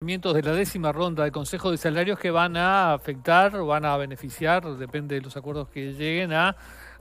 de la décima ronda del Consejo de Salarios que van a afectar o van a beneficiar, depende de los acuerdos que lleguen, a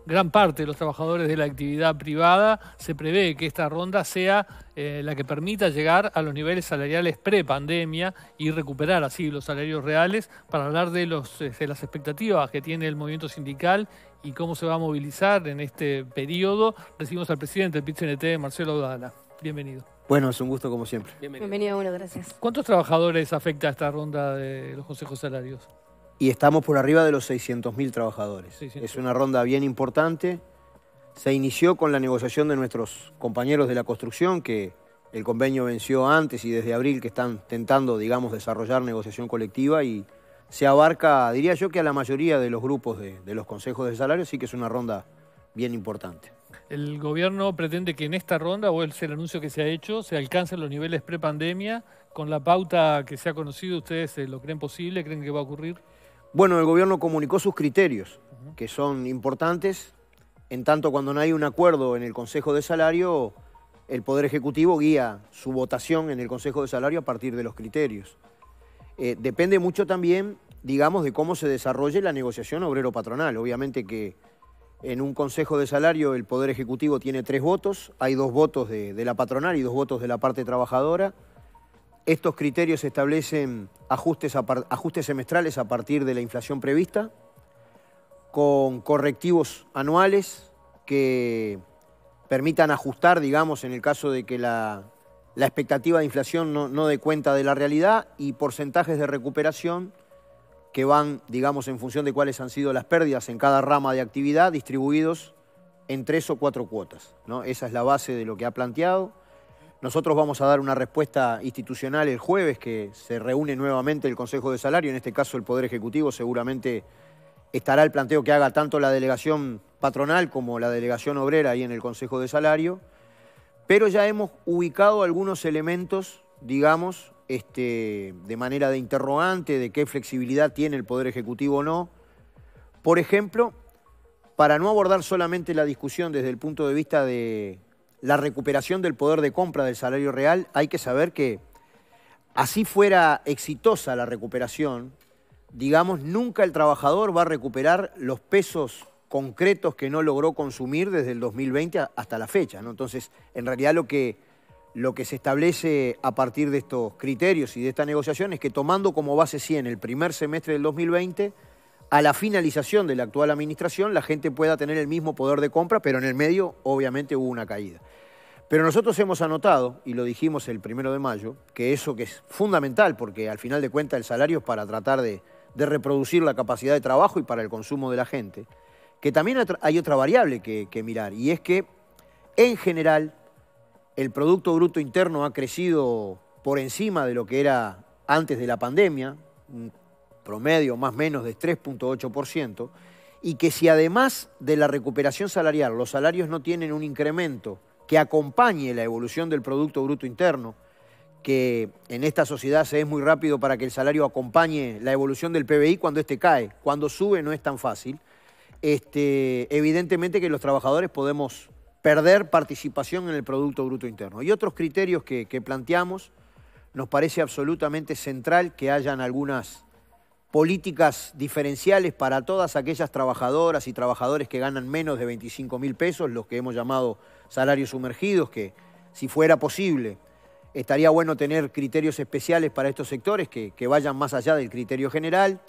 gran parte de los trabajadores de la actividad privada. Se prevé que esta ronda sea eh, la que permita llegar a los niveles salariales pre-pandemia y recuperar así los salarios reales para hablar de, los, de las expectativas que tiene el movimiento sindical y cómo se va a movilizar en este periodo. Recibimos al presidente del pit Marcelo Dala. Bienvenido. Bueno, es un gusto como siempre. Bienvenido. Bienvenido, gracias. ¿Cuántos trabajadores afecta esta ronda de los consejos salarios? Y estamos por arriba de los 600.000 trabajadores. Es una ronda bien importante. Se inició con la negociación de nuestros compañeros de la construcción, que el convenio venció antes y desde abril que están tentando, digamos, desarrollar negociación colectiva y se abarca, diría yo, que a la mayoría de los grupos de, de los consejos de salarios, sí que es una ronda bien importante el gobierno pretende que en esta ronda, o es el anuncio que se ha hecho, se alcancen los niveles prepandemia. Con la pauta que se ha conocido, ¿ustedes eh, lo creen posible? ¿Creen que va a ocurrir? Bueno, el gobierno comunicó sus criterios, que son importantes. En tanto, cuando no hay un acuerdo en el Consejo de Salario, el Poder Ejecutivo guía su votación en el Consejo de Salario a partir de los criterios. Eh, depende mucho también, digamos, de cómo se desarrolle la negociación obrero-patronal. Obviamente que en un consejo de salario el Poder Ejecutivo tiene tres votos, hay dos votos de, la patronal y dos votos de la parte trabajadora. Estos criterios establecen ajustes, ajustes semestrales a partir de la inflación prevista, con correctivos anuales que permitan ajustar, digamos, en el caso de que la, expectativa de inflación no, no dé cuenta de la realidad y porcentajes de recuperación que van, digamos, en función de cuáles han sido las pérdidas en cada rama de actividad, distribuidos en tres o cuatro cuotas. ¿no? Esa es la base de lo que ha planteado. Nosotros vamos a dar una respuesta institucional el jueves, que se reúne nuevamente el Consejo de Salario, en este caso el Poder Ejecutivo seguramente estará el planteo que haga tanto la delegación patronal como la delegación obrera ahí en el Consejo de Salario, pero ya hemos ubicado algunos elementos, digamos, este, de manera de interrogante de qué flexibilidad tiene el Poder Ejecutivo o no. Por ejemplo, para no abordar solamente la discusión desde el punto de vista de la recuperación del poder de compra del salario real, hay que saber que así fuera exitosa la recuperación, digamos, nunca el trabajador va a recuperar los pesos concretos que no logró consumir desde el 2020 hasta la fecha. Entonces, en realidad lo que lo que se establece a partir de estos criterios y de esta negociación es que tomando como base 100 el primer semestre del 2020, a la finalización de la actual administración la gente pueda tener el mismo poder de compra, pero en el medio obviamente hubo una caída. Pero nosotros hemos anotado, y lo dijimos el primero de mayo, que eso que es fundamental, porque al final de cuentas el salario es para tratar de, reproducir la capacidad de trabajo y para el consumo de la gente, que también hay otra variable que, que mirar, y es que en general el Producto Bruto Interno ha crecido por encima de lo que era antes de la pandemia, un promedio más o menos de 3.8%, y que si además de la recuperación salarial los salarios no tienen un incremento que acompañe la evolución del Producto Bruto Interno, que en esta sociedad se es muy rápido para que el salario acompañe la evolución del PBI cuando este cae, cuando sube no es tan fácil, este, evidentemente que los trabajadores podemos perder participación en el Producto Bruto Interno. Y otros criterios que, planteamos, nos parece absolutamente central que hayan algunas políticas diferenciales para todas aquellas trabajadoras y trabajadores que ganan menos de 25 mil pesos, los que hemos llamado salarios sumergidos, que si fuera posible estaría bueno tener criterios especiales para estos sectores que, vayan más allá del criterio general.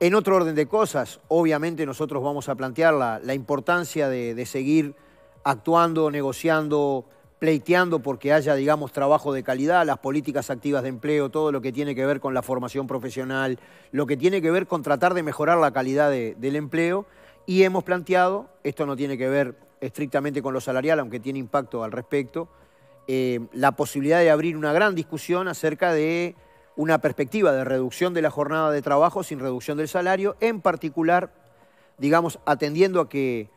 En otro orden de cosas, obviamente nosotros vamos a plantear la, importancia de seguir actuando, negociando, pleiteando porque haya, digamos, trabajo de calidad, las políticas activas de empleo, todo lo que tiene que ver con la formación profesional, lo que tiene que ver con tratar de mejorar la calidad del empleo. Y hemos planteado, esto no tiene que ver estrictamente con lo salarial, aunque tiene impacto al respecto, eh, la posibilidad de abrir una gran discusión acerca de una perspectiva de reducción de la jornada de trabajo sin reducción del salario, en particular, digamos, atendiendo a que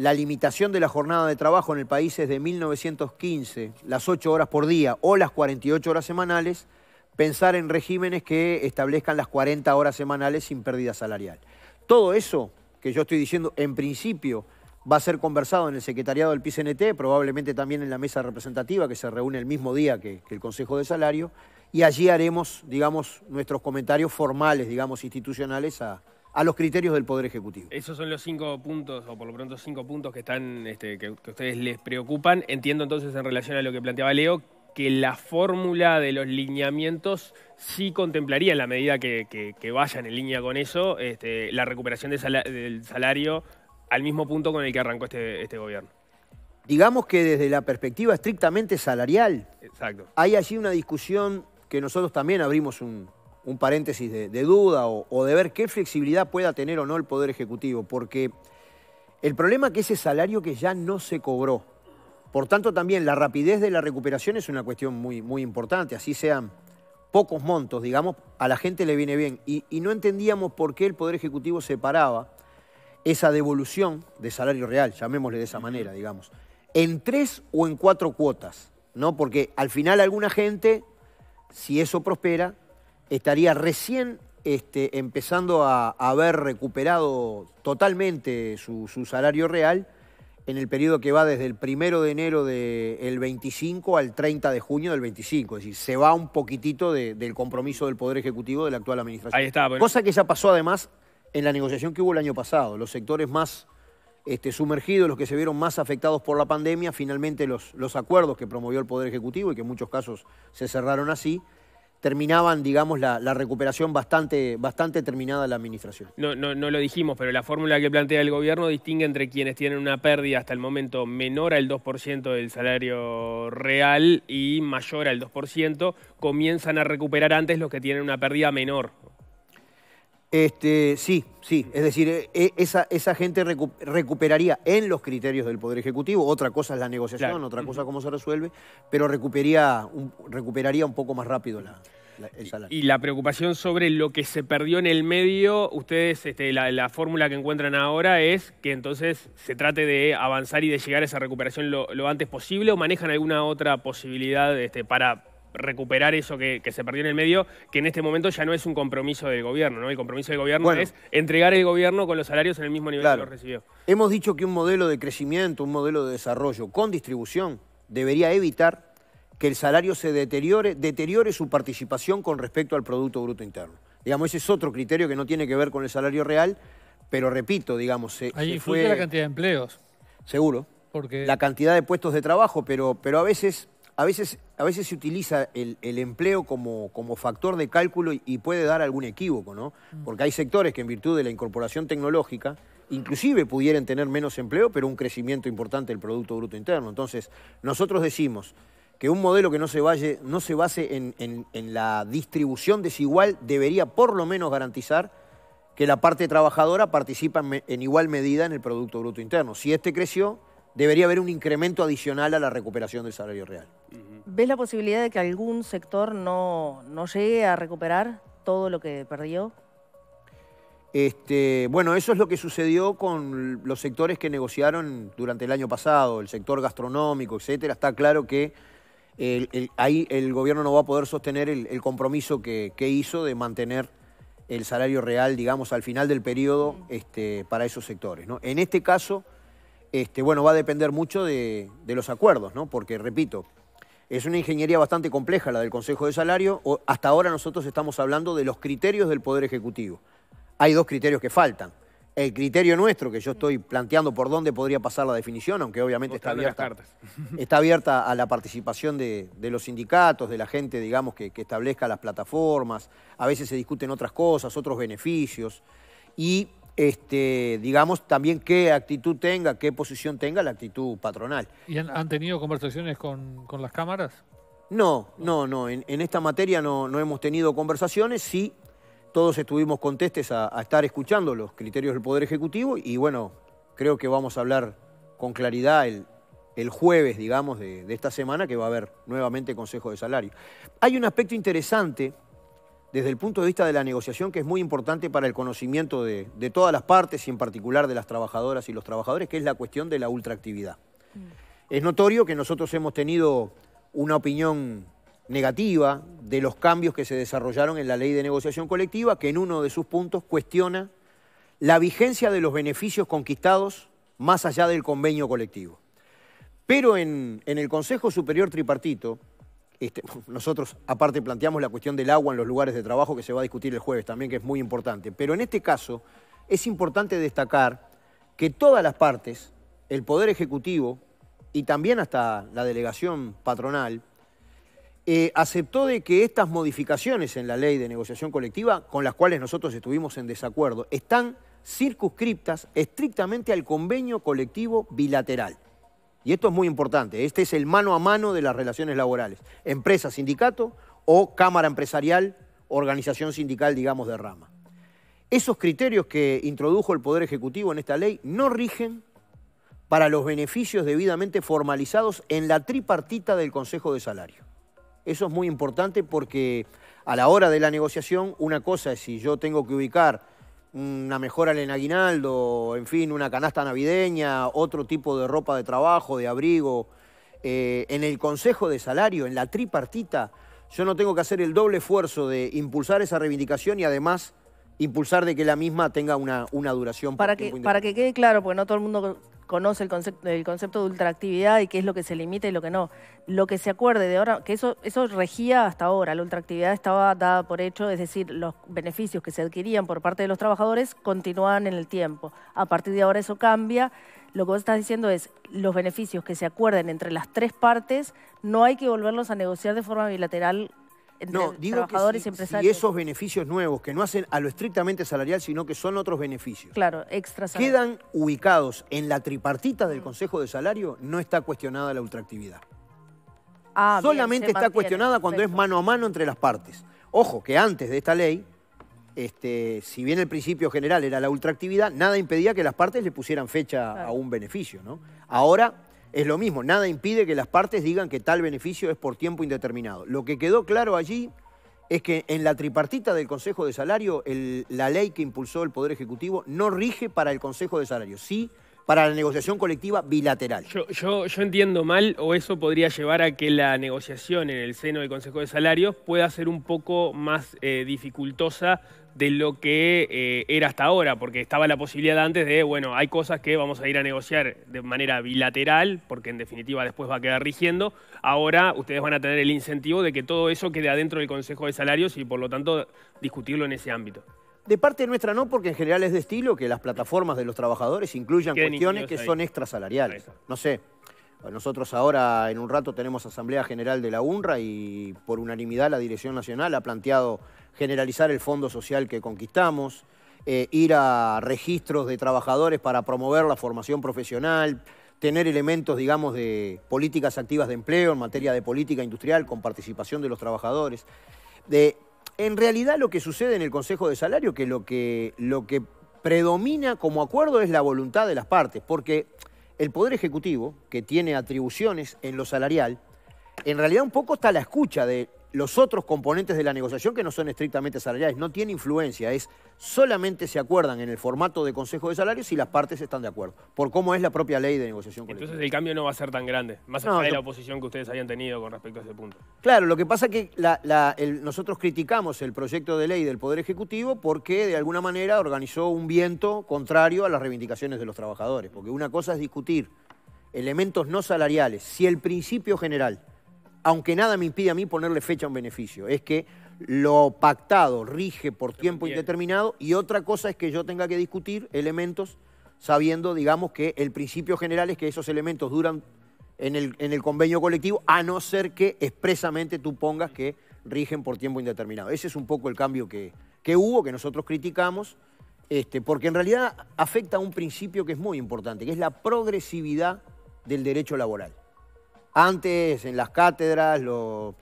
la limitación de la jornada de trabajo en el país es de 1915, las 8 horas por día o las 48 horas semanales, pensar en regímenes que establezcan las 40 horas semanales sin pérdida salarial. Todo eso que yo estoy diciendo en principio va a ser conversado en el secretariado del PCNT, probablemente también en la mesa representativa que se reúne el mismo día que, que el Consejo de Salario, y allí haremos, digamos, nuestros comentarios formales, digamos, institucionales a, a los criterios del Poder Ejecutivo. Esos son los cinco puntos, o por lo pronto cinco puntos que están, este, que, ustedes les preocupan. Entiendo entonces en relación a lo que planteaba Leo, que la fórmula de los lineamientos sí contemplaría en la medida que, vayan en línea con eso este, la recuperación del salario al mismo punto con el que arrancó este, este gobierno. Digamos que desde la perspectiva estrictamente salarial, Exacto. hay allí una discusión que nosotros también abrimos un, un paréntesis de, duda o, de ver qué flexibilidad pueda tener o no el Poder Ejecutivo, porque el problema es que ese salario que ya no se cobró, por tanto también la rapidez de la recuperación es una cuestión muy, muy importante, así sean pocos montos, digamos, a la gente le viene bien. Y, y no entendíamos por qué el Poder Ejecutivo separaba esa devolución de salario real, llamémosle de esa manera, digamos, en tres o en cuatro cuotas, ¿no? Porque al final alguna gente, si eso prospera, estaría recién este, empezando a, haber recuperado totalmente su, su, salario real en el periodo que va desde el primero de enero del 25 al 30 de junio del 25. Es decir, se va un poquitito del compromiso del Poder Ejecutivo de la actual administración. Cosa que ya pasó además en la negociación que hubo el año pasado. Los sectores más este, sumergidos, los que se vieron más afectados por la pandemia, finalmente los, los acuerdos que promovió el Poder Ejecutivo y que en muchos casos se cerraron así, terminaban, digamos, la, recuperación bastante, bastante terminada la administración. No, no, no lo dijimos, pero la fórmula que plantea el gobierno distingue entre quienes tienen una pérdida hasta el momento menor al 2% del salario real y mayor al 2%, comienzan a recuperar antes los que tienen una pérdida menor. Este, sí, sí. Es decir, eh, eh, esa, esa gente recuperaría en los criterios del Poder Ejecutivo, otra cosa es la negociación, otra cosa cómo se resuelve, pero recuperaría un, recuperaría un poco más rápido la, el salario. Y, la preocupación sobre lo que se perdió en el medio, ustedes, este, la, fórmula que encuentran ahora es que entonces se trate de avanzar y de llegar a esa recuperación lo, antes posible o manejan alguna otra posibilidad este, para recuperar eso que, se perdió en el medio, que en este momento ya no es un compromiso del gobierno, ¿no? El compromiso del gobierno es entregar el gobierno con los salarios en el mismo nivel que los recibió. Hemos dicho que un modelo de crecimiento, un modelo de desarrollo con distribución debería evitar que el salario se deteriore, deteriore su participación con respecto al Producto Bruto Interno. Digamos, ese es otro criterio que no tiene que ver con el salario real, pero repito, digamos... Ahí fue, la cantidad de empleos. Seguro. Porque... La cantidad de puestos de trabajo, pero, pero a veces a veces, a veces se utiliza el, empleo como, factor de cálculo y, puede dar algún equívoco, ¿no? Mm. Porque hay sectores que en virtud de la incorporación tecnológica, inclusive pudieran tener menos empleo, pero un crecimiento importante del Producto Bruto Interno. Entonces, nosotros decimos que un modelo que no se, base en, en la distribución desigual debería por lo menos garantizar que la parte trabajadora participa en igual medida en el Producto Bruto Interno. Si este creció, debería haber un incremento adicional a la recuperación del salario real. ¿Ves la posibilidad de que algún sector no, llegue a recuperar todo lo que perdió? Este, bueno, eso es lo que sucedió con los sectores que negociaron durante el año pasado, el sector gastronómico, etcétera. Está claro que ahí el gobierno no va a poder sostener el, compromiso que, hizo de mantener el salario real, digamos, al final del periodo este, para esos sectores. En este caso este, bueno, va a depender mucho de, los acuerdos, ¿no? Porque, repito, es una ingeniería bastante compleja la del Consejo de Salario. Hasta ahora nosotros estamos hablando de los criterios del Poder Ejecutivo. Hay dos criterios que faltan. El criterio nuestro, que yo estoy planteando por dónde podría pasar la definición, aunque obviamente está abierta, está abierta, a la participación de, los sindicatos, de la gente, digamos, que, que establezca las plataformas. A veces se discuten otras cosas, otros beneficios. Y este, digamos, también qué actitud tenga, qué posición tenga la actitud patronal. ¿Y han, tenido conversaciones con, las cámaras? No, no, no. En, esta materia no, no, hemos tenido conversaciones. Sí, todos estuvimos contestes a, estar escuchando los criterios del Poder Ejecutivo y bueno, creo que vamos a hablar con claridad el, jueves, digamos, de, de, esta semana, que va a haber nuevamente Consejo de Salario. Hay un aspecto interesante desde el punto de vista de la negociación, que es muy importante para el conocimiento de, todas las partes y en particular de las trabajadoras y los trabajadores, que es la cuestión de la ultraactividad. Mm. Es notorio que nosotros hemos tenido una opinión negativa de los cambios que se desarrollaron en la ley de negociación colectiva, que en uno de sus puntos cuestiona la vigencia de los beneficios conquistados más allá del convenio colectivo. Pero en el Consejo Superior Tripartito, este, nosotros aparte planteamos la cuestión del agua en los lugares de trabajo que se va a discutir el jueves también, que es muy importante. Pero en este caso es importante destacar que todas las partes, el Poder Ejecutivo y también hasta la delegación patronal, eh, aceptó de que estas modificaciones en la ley de negociación colectiva, con las cuales nosotros estuvimos en desacuerdo, están circunscriptas estrictamente al convenio colectivo bilateral y esto es muy importante, este es el mano a mano de las relaciones laborales, empresa-sindicato o cámara empresarial, organización sindical, digamos, de rama. Esos criterios que introdujo el Poder Ejecutivo en esta ley no rigen para los beneficios debidamente formalizados en la tripartita del Consejo de Salario. Eso es muy importante porque a la hora de la negociación, una cosa es si yo tengo que ubicar una mejora en aguinaldo, en fin, una canasta navideña, otro tipo de ropa de trabajo, de abrigo, eh, en el consejo de salario, en la tripartita, yo no tengo que hacer el doble esfuerzo de impulsar esa reivindicación y además impulsar de que la misma tenga una, una duración. Para, que, para que quede claro, pues no todo el mundo conoce el concepto, concepto de ultraactividad y qué es lo que se limita y lo que no. Lo que se acuerde de ahora, que eso, eso regía hasta ahora, la ultraactividad estaba dada por hecho, es decir, los beneficios que se adquirían por parte de los trabajadores continuaban en el tiempo. A partir de ahora eso cambia. Lo que vos estás diciendo es, los beneficios que se acuerden entre las tres partes, no hay que volverlos a negociar de forma bilateral no, digo que esos beneficios nuevos que no hacen a lo estrictamente salarial, sino que son otros beneficios. Claro, Quedan ubicados en la tripartita del Consejo de Salario, no está cuestionada la ultraactividad. Ah, Solamente está cuestionada cuando es mano a mano entre las partes. Ojo, que antes de esta ley, este, si bien el principio general era la ultraactividad, nada impedía que las partes le pusieran fecha a un beneficio, ¿no? Ahora es lo mismo, nada impide que las partes digan que tal beneficio es por tiempo indeterminado. Lo que quedó claro allí es que en la tripartita del Consejo de Salario, la ley que impulsó el Poder Ejecutivo no rige para el Consejo de Salario, sí para la negociación colectiva bilateral. Yo, yo, entiendo mal, o eso podría llevar a que la negociación en el seno del Consejo de Salarios pueda ser un poco más eh, dificultosa de lo que eh, era hasta ahora, porque estaba la posibilidad antes de, bueno, hay cosas que vamos a ir a negociar de manera bilateral, porque en definitiva después va a quedar rigiendo, ahora ustedes van a tener el incentivo de que todo eso quede adentro del Consejo de Salarios y por lo tanto discutirlo en ese ámbito. De parte nuestra no, porque en general es de estilo que las plataformas de los trabajadores incluyan cuestiones que son extrasalariales. No sé. Nosotros ahora en un rato tenemos Asamblea General de la Unra y por unanimidad la Dirección Nacional ha planteado generalizar el fondo social que conquistamos, eh, ir a registros de trabajadores para promover la formación profesional, tener elementos, digamos, de políticas activas de empleo en materia de política industrial con participación de los trabajadores. De, en realidad lo que sucede en el Consejo de Salario, que lo que, lo que predomina como acuerdo es la voluntad de las partes, porque el Poder Ejecutivo, que tiene atribuciones en lo salarial, en realidad un poco está a la escucha de los otros componentes de la negociación que no son estrictamente salariales, no tienen influencia, es solamente se acuerdan en el formato de Consejo de Salarios si las partes están de acuerdo, por cómo es la propia ley de negociación colectiva. Entonces el cambio no va a ser tan grande, más allá de la oposición que ustedes hayan tenido con respecto a ese punto. Claro, lo que pasa es que nosotros criticamos el proyecto de ley del Poder Ejecutivo porque de alguna manera organizó un viento contrario a las reivindicaciones de los trabajadores, porque una cosa es discutir elementos no salariales, si el principio general aunque nada me impide a mí ponerle fecha a un beneficio. Es que lo pactado rige por tiempo indeterminado y otra cosa es que yo tenga que discutir elementos sabiendo, digamos, que el principio general es que esos elementos duran en el, en el convenio colectivo, a no ser que expresamente tú pongas que rigen por tiempo indeterminado. Ese es un poco el cambio que, que hubo, que nosotros criticamos, este, porque en realidad afecta a un principio que es muy importante, que es la progresividad del derecho laboral. Antes, en las cátedras, los,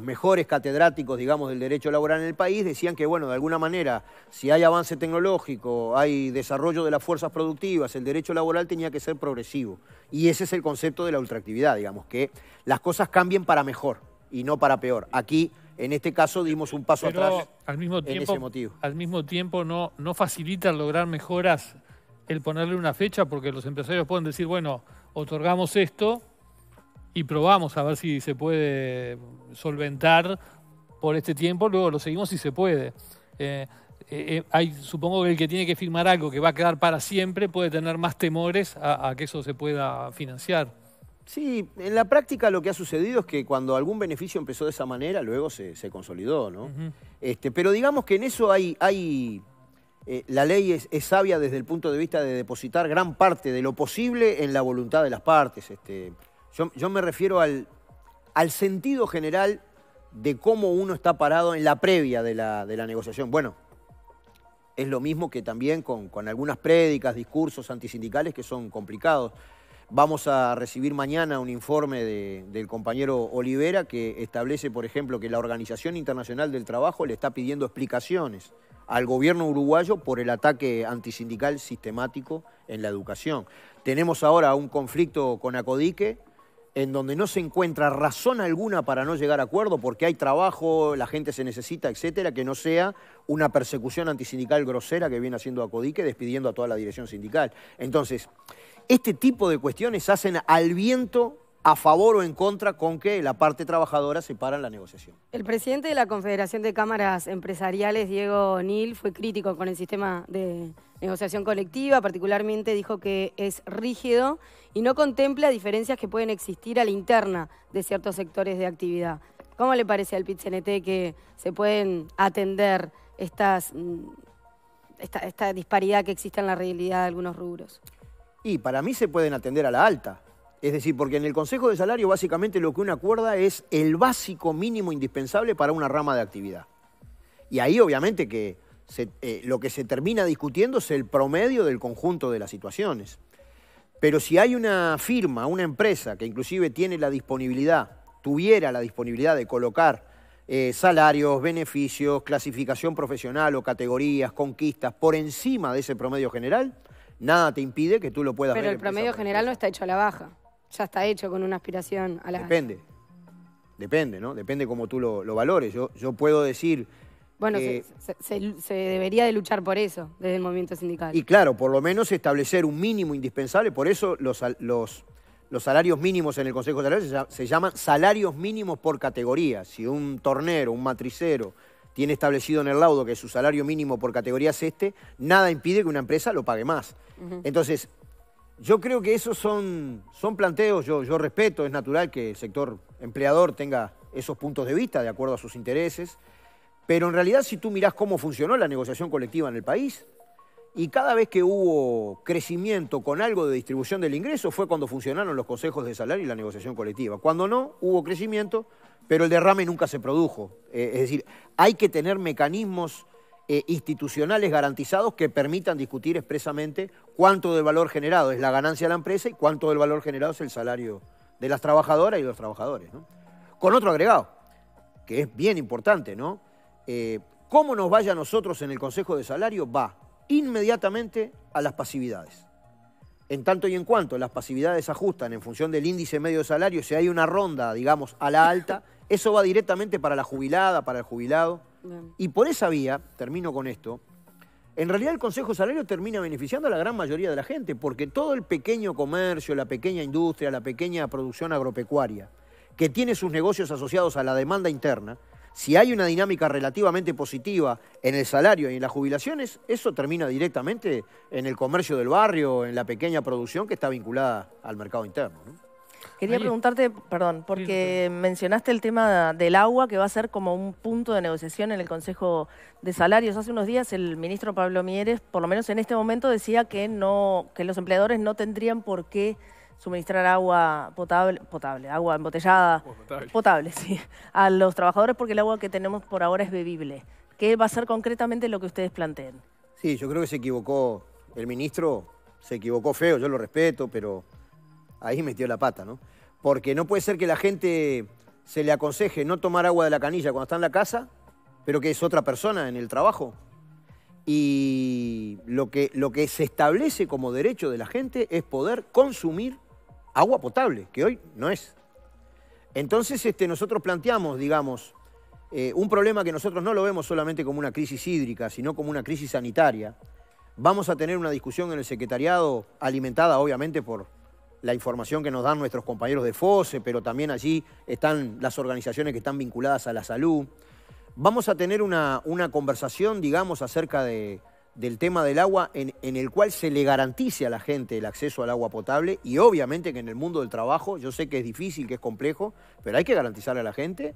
mejores catedráticos, digamos, del derecho laboral en el país decían que, bueno, de alguna manera, si hay avance tecnológico, hay desarrollo de las fuerzas productivas, el derecho laboral tenía que ser progresivo. Y ese es el concepto de la ultraactividad, digamos, que las cosas cambien para mejor y no para peor. Aquí en este caso dimos un paso atrás al mismo tiempo, ese motivo. Al mismo tiempo no, no facilita lograr mejoras el ponerle una fecha porque los empresarios pueden decir, bueno, otorgamos esto y probamos a ver si se puede solventar por este tiempo, luego lo seguimos si se puede. Eh, eh, eh, supongo que el que tiene que firmar algo que va a quedar para siempre puede tener más temores a, que eso se pueda financiar. Sí, en la práctica lo que ha sucedido es que cuando algún beneficio empezó de esa manera, luego se, consolidó, ¿no? este, pero digamos que en eso hay, hay la ley es, sabia desde el punto de vista de depositar gran parte de lo posible en la voluntad de las partes. Este, yo, me refiero al, sentido general de cómo uno está parado en la previa de la, negociación. Bueno, es lo mismo que también con, algunas prédicas, discursos antisindicales que son complicados. Vamos a recibir mañana un informe del compañero Olivera que establece, por ejemplo, que la Organización Internacional del Trabajo le está pidiendo explicaciones al gobierno uruguayo por el ataque antisindical sistemático en la educación. Tenemos ahora un conflicto con Acodique en donde no se encuentra razón alguna para no llegar a acuerdo, porque hay trabajo, la gente se necesita, etcétera, que no sea una persecución antisindical grosera que viene haciendo Acodique despidiendo a toda la dirección sindical. Entonces, este tipo de cuestiones hacen al viento a favor o en contra con que la parte trabajadora se para en la negociación. El presidente de la Confederación de Cámaras Empresariales, Diego Nil, fue crítico con el sistema de negociación colectiva, particularmente dijo que es rígido y no contempla diferencias que pueden existir a la interna de ciertos sectores de actividad. ¿Cómo le parece al PIT-CNT que se pueden atender estas, mm, esta disparidad que existe en la realidad de algunos rubros? Y para mí se pueden atender a la alta. Es decir, porque en el Consejo de Salario básicamente lo que uno acuerda es el básico mínimo indispensable para una rama de actividad. Y ahí obviamente que eh, lo que se termina discutiendo es el promedio del conjunto de las situaciones. Pero si hay una firma, una empresa que inclusive tiene la disponibilidad, tuviera la disponibilidad de colocar eh, salarios, beneficios, clasificación profesional o categorías, conquistas por encima de ese promedio general, nada te impide que tú lo puedas Pero Pero el promedio general no está hecho a la baja, ya está hecho con una aspiración a la Depende, depende, ¿no? Depende cómo tú lo, valores. Yo, yo puedo decir bueno, eh, se, debería de luchar por eso desde el movimiento sindical. Y claro, por lo menos establecer un mínimo indispensable, por eso los, salarios mínimos en el Consejo de se, se llaman salarios mínimos por categoría. Si un tornero, un matricero, tiene establecido en el laudo que su salario mínimo por categoría es este, nada impide que una empresa lo pague más. Entonces, yo creo que esos son, son planteos, yo, yo respeto, es natural que el sector empleador tenga esos puntos de vista de acuerdo a sus intereses. Pero en realidad, si tú mirás cómo funcionó la negociación colectiva en el país, y cada vez que hubo crecimiento con algo de distribución del ingreso fue cuando funcionaron los consejos de salario y la negociación colectiva. Cuando no, hubo crecimiento, pero el derrame nunca se produjo. Eh, es decir, hay que tener mecanismos eh, institucionales garantizados que permitan discutir expresamente cuánto del valor generado es la ganancia de la empresa y cuánto del valor generado es el salario de las trabajadoras y los trabajadores. Con otro agregado, que es bien importante, ¿no? Eh, cómo nos vaya a nosotros en el Consejo de Salario va inmediatamente a las pasividades. En tanto y en cuanto las pasividades ajustan en función del índice medio de salario, si hay una ronda, digamos, a la alta, eso va directamente para la jubilada, para el jubilado. Y por esa vía, termino con esto, en realidad el Consejo de Salario termina beneficiando a la gran mayoría de la gente, porque todo el pequeño comercio, la pequeña industria, la pequeña producción agropecuaria, que tiene sus negocios asociados a la demanda interna, si hay una dinámica relativamente positiva en el salario y en las jubilaciones, eso termina directamente en el comercio del barrio, en la pequeña producción que está vinculada al mercado interno. Quería preguntarte, perdón, porque mencionaste el tema del agua, que va a ser como un punto de negociación en el Consejo de Salarios. Hace unos días el ministro Pablo Mieres, por lo menos en este momento, decía que, no, que los empleadores no tendrían por qué suministrar agua potable, potable agua embotellada, potable. sí, a los trabajadores porque el agua que tenemos por ahora es bebible. ¿Qué va a ser concretamente lo que ustedes planteen? Sí, yo creo que se equivocó el ministro, se equivocó feo, yo lo respeto, pero ahí metió la pata, ¿no? Porque no puede ser que la gente se le aconseje no tomar agua de la canilla cuando está en la casa, pero que es otra persona en el trabajo. Y lo que, lo que se establece como derecho de la gente es poder consumir agua potable, que hoy no es. Entonces este, nosotros planteamos, digamos, eh, un problema que nosotros no lo vemos solamente como una crisis hídrica, sino como una crisis sanitaria. Vamos a tener una discusión en el secretariado alimentada obviamente por la información que nos dan nuestros compañeros de FOSE, pero también allí están las organizaciones que están vinculadas a la salud. Vamos a tener una, una conversación, digamos, acerca de, del tema del agua en, el cual se le garantice a la gente el acceso al agua potable y obviamente que en el mundo del trabajo, yo sé que es difícil, que es complejo, pero hay que garantizarle a la gente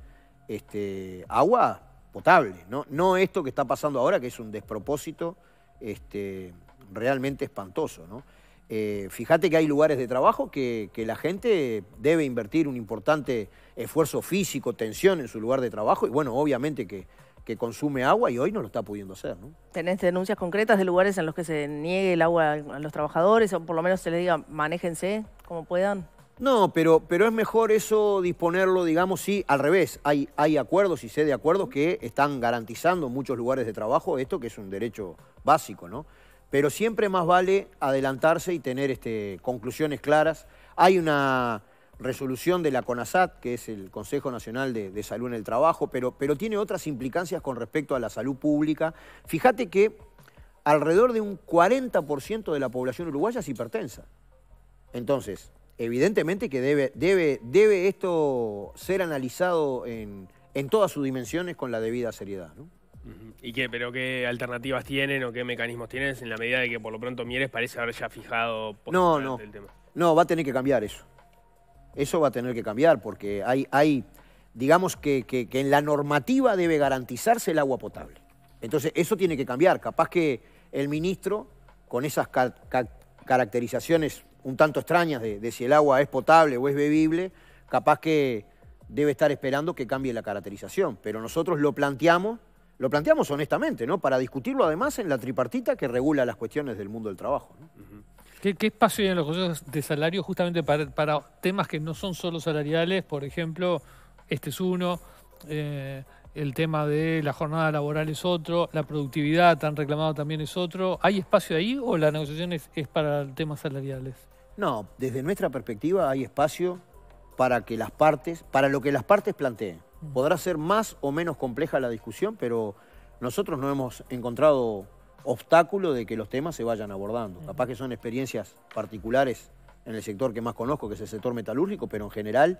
este, agua potable, ¿no? no esto que está pasando ahora, que es un despropósito este, realmente espantoso. ¿no? Eh, fíjate que hay lugares de trabajo que, que, la gente debe invertir un importante esfuerzo físico, tensión en su lugar de trabajo y bueno, obviamente que que consume agua y hoy no lo está pudiendo hacer. ¿no? ¿Tenés denuncias concretas de lugares en los que se niegue el agua a los trabajadores o por lo menos se les diga manéjense como puedan? No, pero, pero es mejor eso disponerlo, digamos, sí, al revés. Hay, hay acuerdos y sé de acuerdos que están garantizando muchos lugares de trabajo esto que es un derecho básico, ¿no? Pero siempre más vale adelantarse y tener este, conclusiones claras. Hay una resolución de la CONASAT, que es el Consejo Nacional de, Salud en el Trabajo, pero, pero tiene otras implicancias con respecto a la salud pública. Fíjate que alrededor de un 40% de la población uruguaya es hipertensa. Entonces, evidentemente que debe, debe, debe esto ser analizado en, todas sus dimensiones con la debida seriedad. ¿Y qué? ¿Pero qué alternativas tienen o qué mecanismos tienen en la medida de que por lo pronto Mieres parece haber ya fijado no, no. tema? No, va a tener que cambiar eso. Eso va a tener que cambiar porque hay, hay digamos que, en la normativa debe garantizarse el agua potable. Entonces, eso tiene que cambiar. Capaz que el ministro, con esas caracterizaciones un tanto extrañas de, si el agua es potable o es bebible, capaz que debe estar esperando que cambie la caracterización. Pero nosotros lo planteamos, lo planteamos honestamente, ¿no? Para discutirlo además en la tripartita que regula las cuestiones del mundo del trabajo. ¿Qué, espacio hay en los consejos de salario justamente para, temas que no son solo salariales? Por ejemplo, este es uno, eh, el tema de la jornada laboral es otro, la productividad tan reclamado también es otro. ¿Hay espacio ahí o la negociación es, es para temas salariales? No, desde nuestra perspectiva hay espacio para que las partes, para lo que las partes planteen. Podrá ser más o menos compleja la discusión, pero nosotros no hemos encontrado obstáculo de que los temas se vayan abordando. Capaz que son experiencias particulares en el sector que más conozco, que es el sector metalúrgico, pero en general,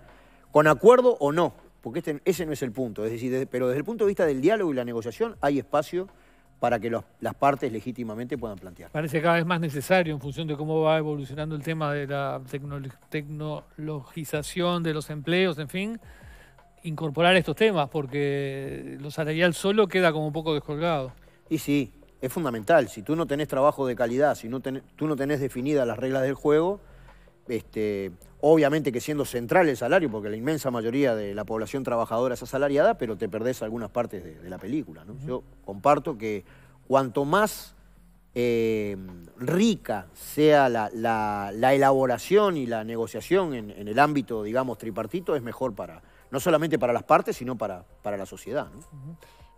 con acuerdo o no, porque este, ese no es el punto. Es decir, pero desde el punto de vista del diálogo y la negociación hay espacio para que las partes legítimamente puedan plantear. Parece cada vez más necesario en función de cómo va evolucionando el tema de la tecnologización de los empleos, en fin, incorporar estos temas, porque lo salarial solo queda como un poco descolgado. Y sí, es fundamental. Si tú no tenés trabajo de calidad, si tú no tenés definidas las reglas del juego, este, obviamente que siendo central el salario, porque la inmensa mayoría de la población trabajadora es asalariada, pero te perdés algunas partes de, la película. Yo comparto que cuanto más eh, rica sea la, elaboración y la negociación en, el ámbito, digamos, tripartito, es mejor para, no solamente para las partes, sino para, para la sociedad.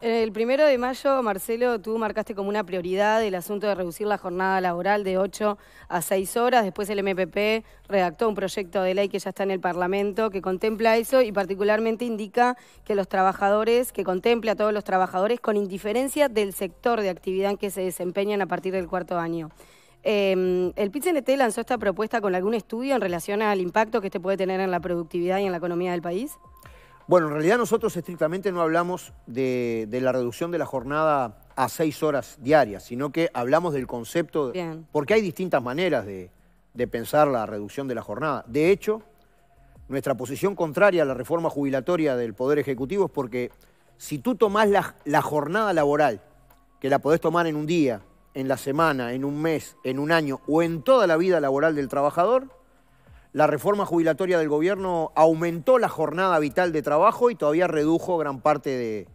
El primero de mayo, Marcelo, tú marcaste como una prioridad el asunto de reducir la jornada laboral de 8 a 6 horas. Después el MPP redactó un proyecto de ley que ya está en el Parlamento que contempla eso y particularmente indica que los trabajadores, que contempla a todos los trabajadores con indiferencia del sector de actividad en que se desempeñan a partir del cuarto año. Em, el pit lanzó esta propuesta con algún estudio en relación al impacto que este puede tener en la productividad y en la economía del país. Bueno, en realidad nosotros estrictamente no hablamos de, la reducción de la jornada a seis horas diarias, sino que hablamos del concepto, porque hay distintas maneras de, pensar la reducción de la jornada. De hecho, nuestra posición contraria a la reforma jubilatoria del Poder Ejecutivo es porque si tú tomás la, la, jornada laboral, que la podés tomar en un día, en la semana, en un mes, en un año o en toda la vida laboral del trabajador, la reforma jubilatoria del gobierno aumentó la jornada vital de trabajo y todavía redujo gran parte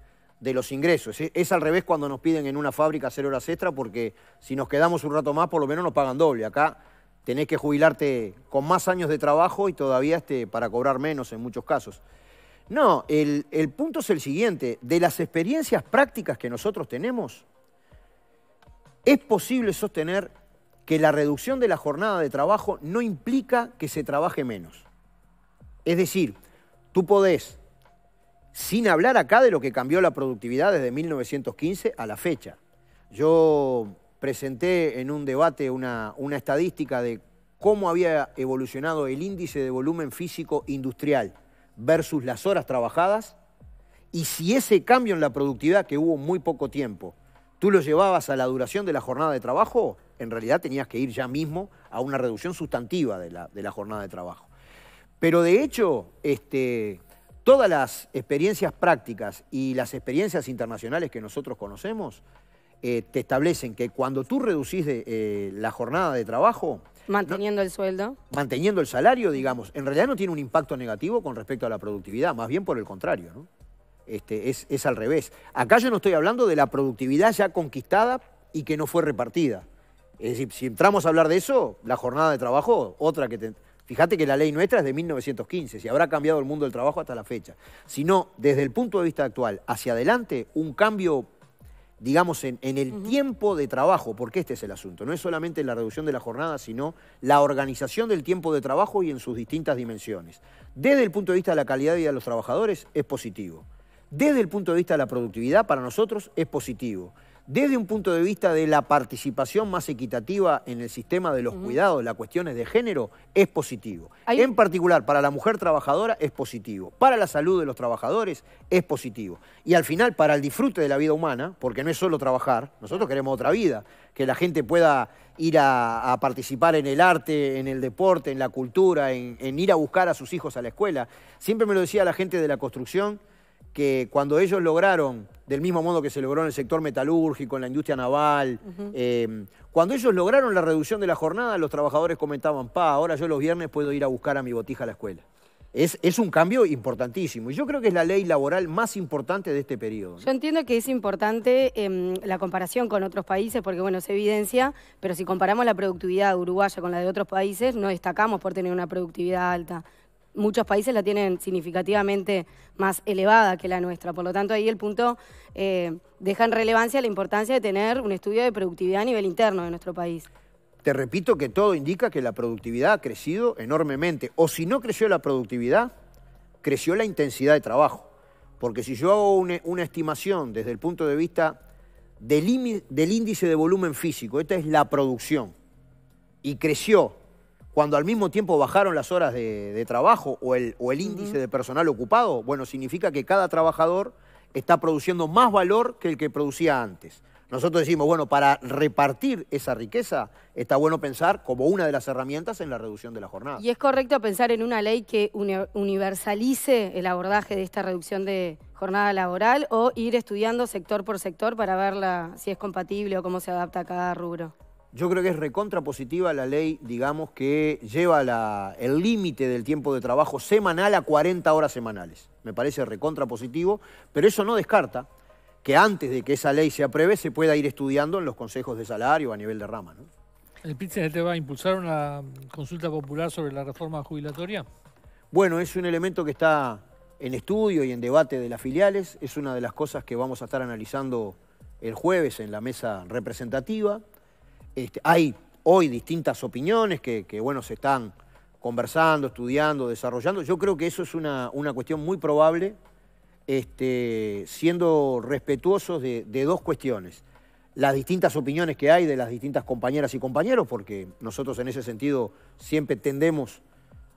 de, los ingresos. E, es, al revés cuando nos piden en una fábrica hacer horas extra porque si nos quedamos un rato más por lo menos nos pagan doble. Acá tenés que jubilarte con más años de trabajo y todavía este, para cobrar menos en muchos casos. No, el punto es el siguiente. De las experiencias prácticas que nosotros tenemos, es posible sostener que la reducción de la jornada de trabajo no implica que se trabaje menos. Es decir, tú podés, sin hablar acá de lo que cambió la productividad desde 1915 a la fecha. Yo presenté en un debate una, una estadística de cómo había evolucionado el índice de volumen físico industrial versus las horas trabajadas y si ese cambio en la productividad que hubo muy poco tiempo, tú lo llevabas a la duración de la jornada de trabajo, en realidad tenías que ir ya mismo a una reducción sustantiva de la, de la jornada de trabajo. Pero de hecho, este, todas las experiencias prácticas y las experiencias internacionales que nosotros conocemos eh, te establecen que cuando tú reducís eh, la jornada de trabajo... Manteniendo el sueldo. Manteniendo el salario, digamos, en realidad no tiene un impacto negativo con respecto a la productividad, más bien por el contrario, Este, es, es al revés. Acá yo no estoy hablando de la productividad ya conquistada y que no fue repartida. Es decir, si entramos a hablar de eso, la jornada de trabajo, otra que Fíjate que la ley nuestra es de 1915, si habrá cambiado el mundo del trabajo hasta la fecha. Sino, desde el punto de vista actual hacia adelante, un cambio, digamos, en, el tiempo de trabajo, porque este es el asunto. No es solamente la reducción de la jornada, sino la organización del tiempo de trabajo y en sus distintas dimensiones. Desde el punto de vista de la calidad de vida de los trabajadores, es positivo. Desde el punto de vista de la productividad, para nosotros es positivo desde un punto de vista de la participación más equitativa en el sistema de los cuidados, las cuestiones de género, es positivo. En particular, para la mujer trabajadora es positivo, para la salud de los trabajadores es positivo. Y al final, para el disfrute de la vida humana, porque no es solo trabajar, nosotros queremos otra vida, que la gente pueda ir a, participar en el arte, en el deporte, en la cultura, en ir a buscar a sus hijos a la escuela. Siempre me lo decía la gente de la construcción, que cuando ellos lograron, del mismo modo que se logró en el sector metalúrgico, en la industria naval, eh, cuando ellos lograron la reducción de la jornada, los trabajadores comentaban, pa, ahora yo los viernes puedo ir a buscar a mi botija a la escuela. Es, un cambio importantísimo. Y yo creo que es la ley laboral más importante de este periodo. Yo entiendo que es importante em, la comparación con otros países, porque bueno, se evidencia, pero si comparamos la productividad uruguaya con la de otros países, no destacamos por tener una productividad alta muchos países la tienen significativamente más elevada que la nuestra. Por lo tanto, ahí el punto eh, deja en relevancia la importancia de tener un estudio de productividad a nivel interno de nuestro país. Te repito que todo indica que la productividad ha crecido enormemente. O si no creció la productividad, creció la intensidad de trabajo. Porque si yo hago una, estimación desde el punto de vista del, del índice de volumen físico, esta es la producción, y creció cuando al mismo tiempo bajaron las horas de, trabajo o el, índice de personal ocupado, bueno, significa que cada trabajador está produciendo más valor que el que producía antes. Nosotros decimos, bueno, para repartir esa riqueza está bueno pensar como una de las herramientas en la reducción de la jornada. Y es correcto pensar en una ley que universalice el abordaje de esta reducción de jornada laboral o ir estudiando sector por sector para ver si es compatible o cómo se adapta a cada rubro yo creo que es recontrapositiva la ley, digamos, que lleva el límite del tiempo de trabajo semanal a 40 horas semanales. Me parece recontrapositivo, pero eso no descarta que antes de que esa ley se apruebe se pueda ir estudiando en los consejos de salario a nivel de rama. ¿El PIT te este va a impulsar una consulta popular sobre la reforma jubilatoria? Bueno, es un elemento que está en estudio y en debate de las filiales, es una de las cosas que vamos a estar analizando el jueves en la mesa representativa. Este, hay hoy distintas opiniones que, bueno, se están conversando, estudiando, desarrollando. Yo creo que eso es una, una cuestión muy probable, este, siendo respetuosos de, dos cuestiones. Las distintas opiniones que hay de las distintas compañeras y compañeros, porque nosotros en ese sentido siempre tendemos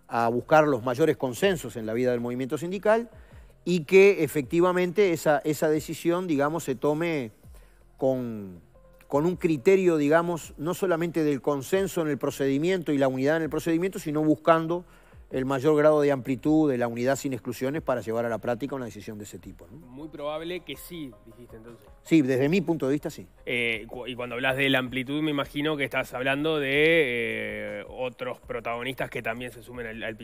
a buscar los mayores consensos en la vida del movimiento sindical y que efectivamente esa, esa decisión, digamos, se tome con, con un criterio, digamos, no solamente del consenso en el procedimiento y la unidad en el procedimiento, sino buscando el mayor grado de amplitud de la unidad sin exclusiones para llevar a la práctica una decisión de ese tipo. Muy probable que sí, dijiste entonces. Sí, desde mi punto de vista sí. Eh, y cuando hablas de la amplitud me imagino que estás hablando de eh, otros protagonistas que también se sumen al, al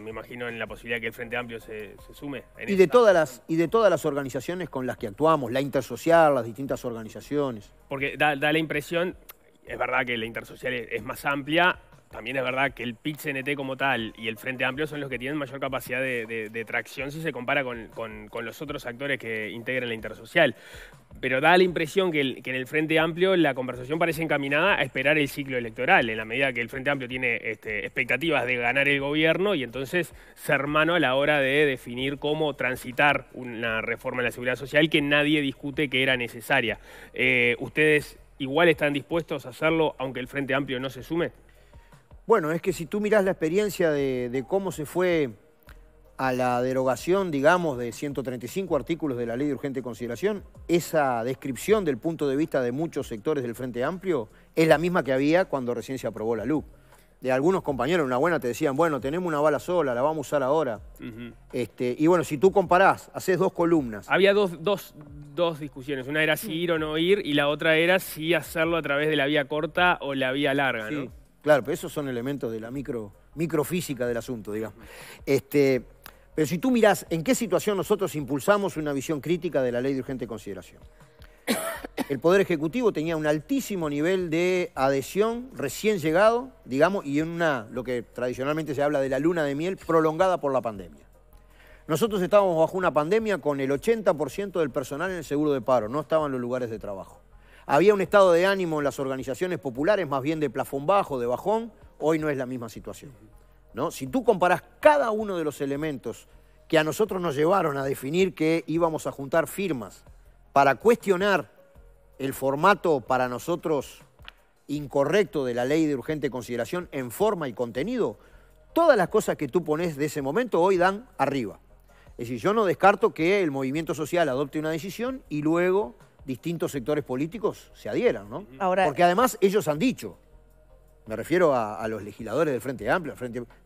me imagino en la posibilidad que el Frente Amplio se, se sume. y, de todas las, y de todas las organizaciones con las que actuamos, la intersocial, las distintas organizaciones. Porque da, da la impresión, es verdad que la intersocial es más amplia, también es verdad que el pic CNT como tal y el Frente Amplio son los que tienen mayor capacidad de, tracción si se compara con, los otros actores que integran la intersocial. Pero da la impresión que, en el Frente Amplio la conversación parece encaminada a esperar el ciclo electoral, en la medida que el Frente Amplio tiene este, expectativas de ganar el gobierno y entonces ser mano a la hora de definir cómo transitar una reforma en la seguridad social que nadie discute que era necesaria. Eh, ¿Ustedes igual están dispuestos a hacerlo aunque el Frente Amplio no se sume? Bueno, es que si tú mirás la experiencia de, cómo se fue a la derogación, digamos, de 135 artículos de la ley de urgente consideración, esa descripción del punto de vista de muchos sectores del Frente Amplio es la misma que había cuando recién se aprobó la LUC. De algunos compañeros, una buena, te decían, bueno, tenemos una bala sola, la vamos a usar ahora. este, y bueno, si tú comparás, haces dos columnas. Había dos, dos, dos discusiones. Una era si ir o no ir y la otra era si hacerlo a través de la vía corta o la vía larga, ¿no? Claro, pero esos son elementos de la microfísica del asunto, digamos. Este, pero si tú mirás en qué situación nosotros impulsamos una visión crítica de la ley de urgente consideración. El Poder Ejecutivo tenía un altísimo nivel de adhesión recién llegado, digamos, y en una, lo que tradicionalmente se habla de la luna de miel, prolongada por la pandemia. Nosotros estábamos bajo una pandemia con el 80% del personal en el seguro de paro, no estaban los lugares de trabajo. Había un estado de ánimo en las organizaciones populares más bien de plafón bajo, de bajón, hoy no es la misma situación. ¿no? Si tú comparás cada uno de los elementos que a nosotros nos llevaron a definir que íbamos a juntar firmas para cuestionar el formato para nosotros incorrecto de la ley de urgente consideración en forma y contenido, todas las cosas que tú pones de ese momento hoy dan arriba. Es decir, yo no descarto que el movimiento social adopte una decisión y luego distintos sectores políticos se adhieran, ¿no? Ahora, Porque además ellos han dicho, me refiero a, los legisladores del Frente Amplio,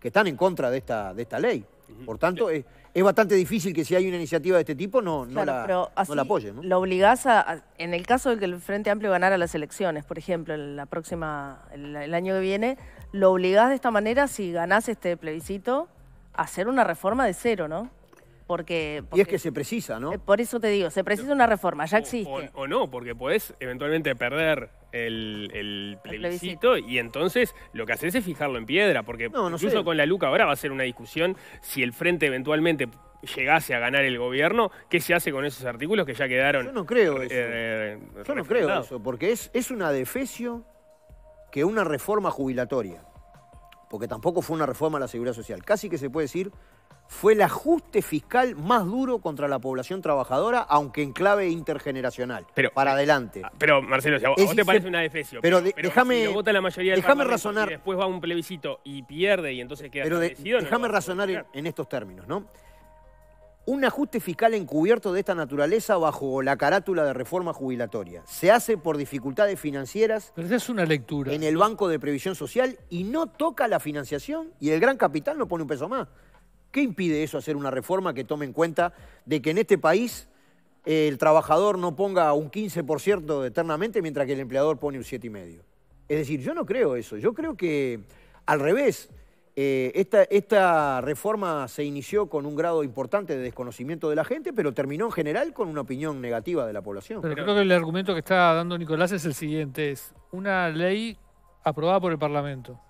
que están en contra de esta, de esta ley. Por tanto, es, bastante difícil que si hay una iniciativa de este tipo no, la, no la, apoyen. Lo obligás a, en el caso de que el Frente Amplio ganara las elecciones, por ejemplo, la próxima, el, el año que viene, lo obligás de esta manera, si ganás este plebiscito, a hacer una reforma de cero, ¿no? Porque, Y es que se precisa, ¿no? Eh, por eso te digo, se precisa una reforma, ya existe. O, no, porque puedes eventualmente perder el, plebiscito, y entonces lo que haces es fijarlo en piedra, porque incluso con la Luca ahora va a ser una discusión si el Frente eventualmente llegase a ganar el gobierno, ¿qué se hace con esos artículos que ya quedaron? Yo no creo eh, eso. Yo no creo eso, porque es, es una defecio que una reforma jubilatoria, porque tampoco fue una reforma a la seguridad social. Casi que se puede decir fue el ajuste fiscal más duro contra la población trabajadora, aunque en clave intergeneracional. Pero, para adelante. Ah, pero, Marcelo, si a vos, te parece una defesión. Pero, déjame. vota la mayoría déjame razonar. después va un plebiscito y pierde y entonces queda. Pero déjame razonar en, estos términos, ¿no? Un ajuste fiscal encubierto de esta naturaleza bajo la carátula de reforma jubilatoria. Se hace por dificultades financieras. Pero es una lectura. En el Banco de Previsión Social y no toca la financiación y el gran capital no pone un peso más. ¿Qué impide eso hacer una reforma que tome en cuenta de que en este país eh, el trabajador no ponga un 15% eternamente mientras que el empleador pone un 7,5%? Es decir, yo no creo eso. Yo creo que al revés, eh, esta, reforma se inició con un grado importante de desconocimiento de la gente, pero terminó en general con una opinión negativa de la población. Pero creo que el argumento que está dando Nicolás es el siguiente, es una ley aprobada por el Parlamento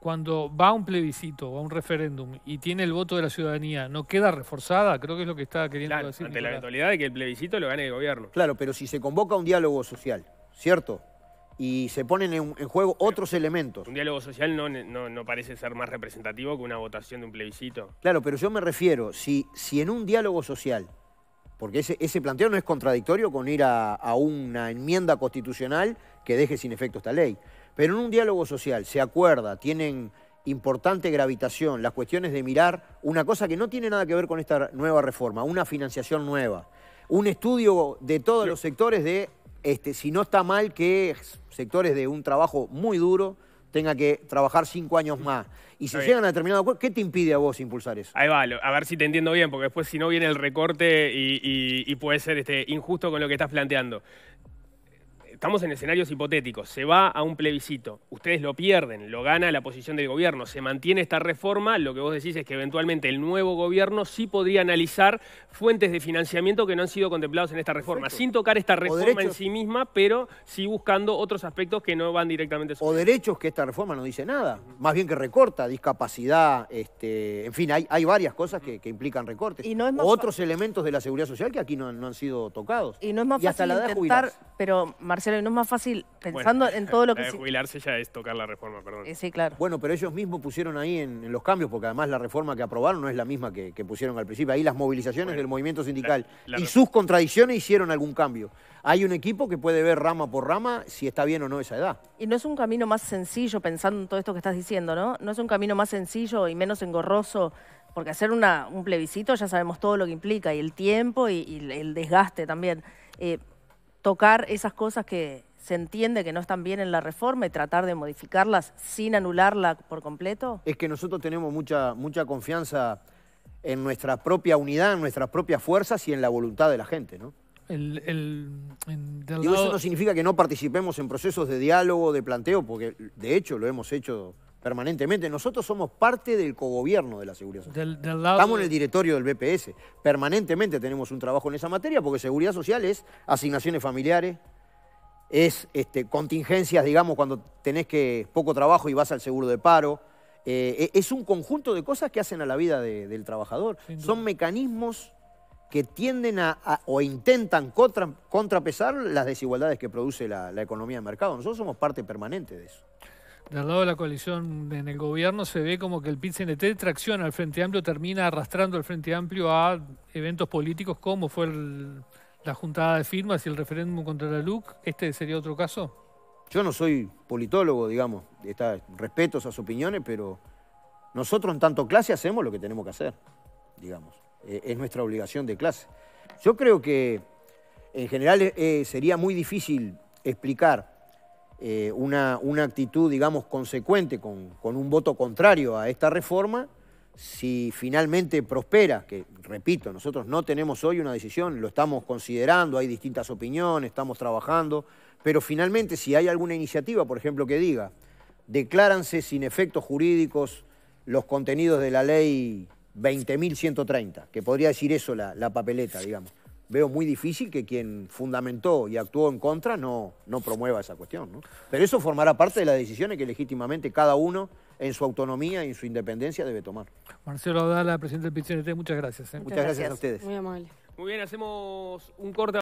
cuando va a un plebiscito o a un referéndum y tiene el voto de la ciudadanía, ¿no queda reforzada? Creo que es lo que está queriendo decir. Ante la eventualidad de que el plebiscito lo gane el gobierno. Claro, pero si se convoca un diálogo social, ¿cierto? Y se ponen en, juego otros elementos. Un diálogo social no, no, parece ser más representativo que una votación de un plebiscito. Claro, pero yo me refiero, si, si en un diálogo social porque ese, planteo no es contradictorio con ir a, una enmienda constitucional que deje sin efecto esta ley. Pero en un diálogo social se acuerda, tienen importante gravitación las cuestiones de mirar una cosa que no tiene nada que ver con esta nueva reforma, una financiación nueva, un estudio de todos los sectores de, este, si no está mal, que sectores de un trabajo muy duro, tenga que trabajar cinco años mm. más y si llegan a determinado acuerdo, ¿qué te impide a vos impulsar eso? Ahí va, a ver si te entiendo bien, porque después si no viene el recorte y, puede ser este, injusto con lo que estás planteando estamos en escenarios hipotéticos, se va a un plebiscito, ustedes lo pierden, lo gana la posición del gobierno, se mantiene esta reforma, lo que vos decís es que eventualmente el nuevo gobierno sí podría analizar fuentes de financiamiento que no han sido contemplados en esta reforma, sin tocar esta reforma en sí misma, pero sí buscando otros aspectos que no van directamente O derechos que esta reforma no dice nada, más bien que recorta, discapacidad, este, en fin, hay, varias cosas que, implican recortes. O Otros elementos de la seguridad social que aquí no, han sido tocados. Y no es más fácil intentar, pero Marcelo no es más fácil pensando en todo lo que... La jubilarse ya es tocar la reforma, perdón. Eh, sí, claro. Bueno, pero ellos mismos pusieron ahí en, los cambios, porque además la reforma que aprobaron no es la misma que, pusieron al principio. Ahí las movilizaciones del movimiento sindical y sus contradicciones hicieron algún cambio. Hay un equipo que puede ver rama por rama si está bien o no esa edad. Y no es un camino más sencillo, pensando en todo esto que estás diciendo, ¿no? No es un camino más sencillo y menos engorroso porque hacer una, un plebiscito ya sabemos todo lo que implica, y el tiempo y, el desgaste también. Eh, tocar esas cosas que se entiende que no están bien en la reforma y tratar de modificarlas sin anularla por completo? Es que nosotros tenemos mucha, mucha confianza en nuestra propia unidad, en nuestras propias fuerzas y en la voluntad de la gente, ¿no? eso no significa que no participemos en procesos de diálogo, de planteo, porque de hecho lo hemos hecho permanentemente. Nosotros somos parte del cogobierno de la seguridad social. Estamos en el directorio del BPS. Permanentemente tenemos un trabajo en esa materia porque seguridad social es asignaciones familiares, es este, contingencias, digamos, cuando tenés que poco trabajo y vas al seguro de paro. Eh, e, es un conjunto de cosas que hacen a la vida del trabajador. Son mecanismos que tienden a, o intentan contrapesar las desigualdades que produce la economía de mercado. Nosotros somos parte permanente de eso del lado de la coalición en el gobierno se ve como que el pit -CNT tracciona al Frente Amplio, termina arrastrando al Frente Amplio a eventos políticos como fue la juntada de firmas y el referéndum contra la LUC. ¿Este sería otro caso? Yo no soy politólogo, digamos. Está, respeto esas opiniones, pero nosotros en tanto clase hacemos lo que tenemos que hacer, digamos. Eh, es nuestra obligación de clase. Yo creo que en general eh, sería muy difícil explicar eh, una, una, actitud, digamos, consecuente con, un voto contrario a esta reforma, si finalmente prospera, que repito, nosotros no tenemos hoy una decisión, lo estamos considerando, hay distintas opiniones, estamos trabajando, pero finalmente si hay alguna iniciativa, por ejemplo, que diga, decláranse sin efectos jurídicos los contenidos de la ley 20.130, que podría decir eso la papeleta, digamos veo muy difícil que quien fundamentó y actuó en contra no, no promueva esa cuestión. Pero eso formará parte de las decisiones que legítimamente cada uno en su autonomía y en su independencia debe tomar. Marcelo Dala, presidente del PCNT, muchas gracias. ¿eh? Muchas, gracias. gracias a ustedes. Muy amable. Muy bien, hacemos un corte.